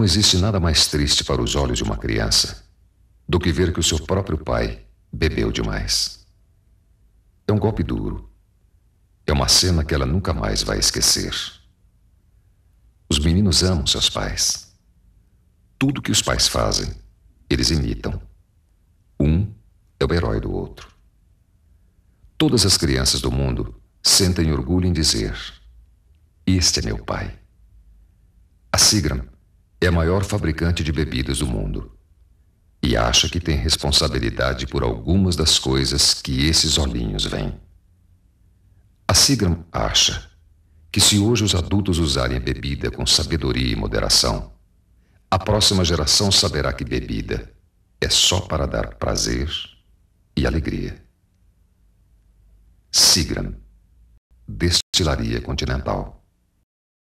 Não existe nada mais triste para os olhos de uma criança do que ver que o seu próprio pai bebeu demais. É um golpe duro. É uma cena que ela nunca mais vai esquecer. Os meninos amam seus pais. Tudo que os pais fazem, eles imitam. Um é o herói do outro. Todas as crianças do mundo sentem orgulho em dizer: Este é meu pai. A Sigram é a maior fabricante de bebidas do mundo e acha que tem responsabilidade por algumas das coisas que esses olhinhos veem. A Sigram acha que se hoje os adultos usarem a bebida com sabedoria e moderação, a próxima geração saberá que bebida é só para dar prazer e alegria. Sigram, Destilaria Continental.